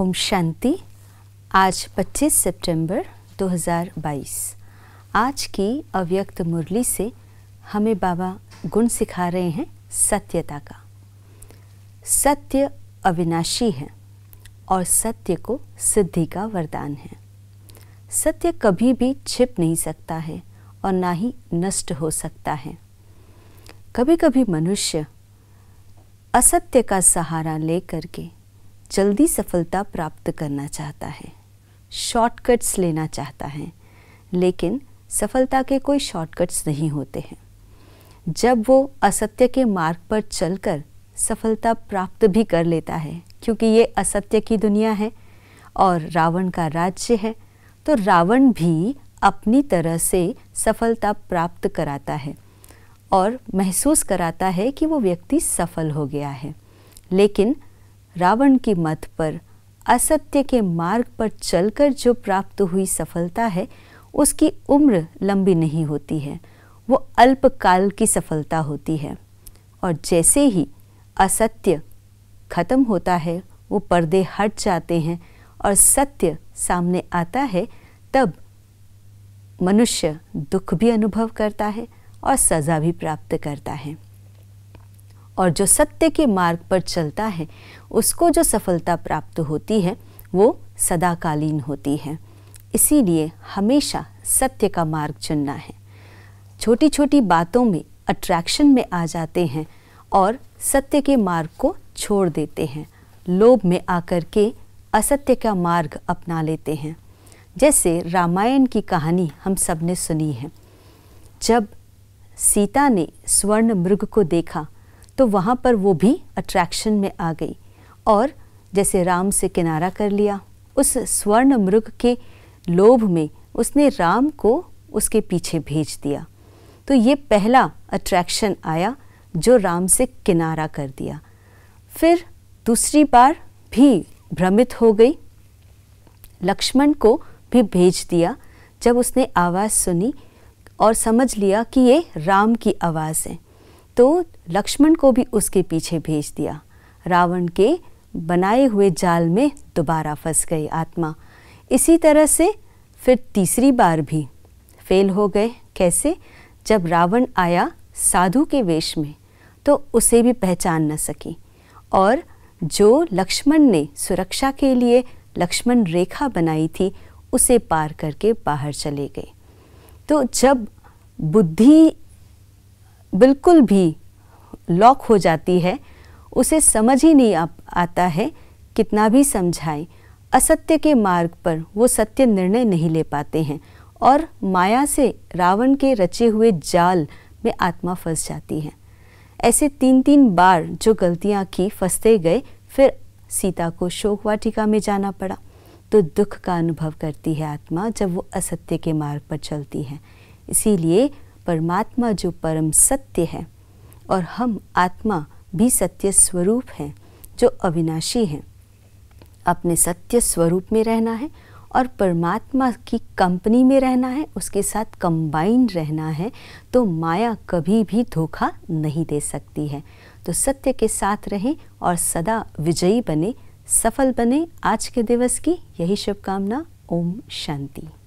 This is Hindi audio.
ओम शांति आज 25 सितंबर 2022 आज की अव्यक्त मुरली से हमें बाबा गुण सिखा रहे हैं सत्यता का सत्य अविनाशी है और सत्य को सिद्धि का वरदान है सत्य कभी भी छिप नहीं सकता है और ना ही नष्ट हो सकता है कभी कभी मनुष्य असत्य का सहारा लेकर के जल्दी सफलता प्राप्त करना चाहता है शॉर्टकट्स लेना चाहता है लेकिन सफलता के कोई शॉर्टकट्स नहीं होते हैं जब वो असत्य के मार्ग पर चलकर सफलता प्राप्त भी कर लेता है क्योंकि ये असत्य की दुनिया है और रावण का राज्य है तो रावण भी अपनी तरह से सफलता प्राप्त कराता है और महसूस कराता है कि वो व्यक्ति सफल हो गया है लेकिन रावण की मत पर असत्य के मार्ग पर चलकर जो प्राप्त हुई सफलता है उसकी उम्र लंबी नहीं होती है वो अल्पकाल की सफलता होती है और जैसे ही असत्य खत्म होता है वो पर्दे हट जाते हैं और सत्य सामने आता है तब मनुष्य दुख भी अनुभव करता है और सज़ा भी प्राप्त करता है और जो सत्य के मार्ग पर चलता है उसको जो सफलता प्राप्त होती है वो सदाकालीन होती है इसीलिए हमेशा सत्य का मार्ग चुनना है छोटी छोटी बातों में अट्रैक्शन में आ जाते हैं और सत्य के मार्ग को छोड़ देते हैं लोभ में आकर के असत्य का मार्ग अपना लेते हैं जैसे रामायण की कहानी हम सब ने सुनी है जब सीता ने स्वर्ण मृग को देखा तो वहाँ पर वो भी अट्रैक्शन में आ गई और जैसे राम से किनारा कर लिया उस स्वर्ण मृग के लोभ में उसने राम को उसके पीछे भेज दिया तो ये पहला अट्रैक्शन आया जो राम से किनारा कर दिया फिर दूसरी बार भी भ्रमित हो गई लक्ष्मण को भी भेज दिया जब उसने आवाज़ सुनी और समझ लिया कि ये राम की आवाज़ है तो लक्ष्मण को भी उसके पीछे भेज दिया रावण के बनाए हुए जाल में दोबारा फंस गई आत्मा इसी तरह से फिर तीसरी बार भी फेल हो गए कैसे जब रावण आया साधु के वेश में तो उसे भी पहचान न सकी और जो लक्ष्मण ने सुरक्षा के लिए लक्ष्मण रेखा बनाई थी उसे पार करके बाहर चले गए तो जब बुद्धि बिल्कुल भी लॉक हो जाती है उसे समझ ही नहीं आ, आता है कितना भी समझाएं असत्य के मार्ग पर वो सत्य निर्णय नहीं ले पाते हैं और माया से रावण के रचे हुए जाल में आत्मा फंस जाती है ऐसे तीन तीन बार जो गलतियाँ की फंसते गए फिर सीता को शोक वाटिका में जाना पड़ा तो दुख का अनुभव करती है आत्मा जब वो असत्य के मार्ग पर चलती है इसीलिए परमात्मा जो परम सत्य है और हम आत्मा भी सत्य स्वरूप हैं जो अविनाशी हैं अपने सत्य स्वरूप में रहना है और परमात्मा की कंपनी में रहना है उसके साथ कंबाइंड रहना है तो माया कभी भी धोखा नहीं दे सकती है तो सत्य के साथ रहें और सदा विजयी बने सफल बने आज के दिवस की यही शुभकामना ओम शांति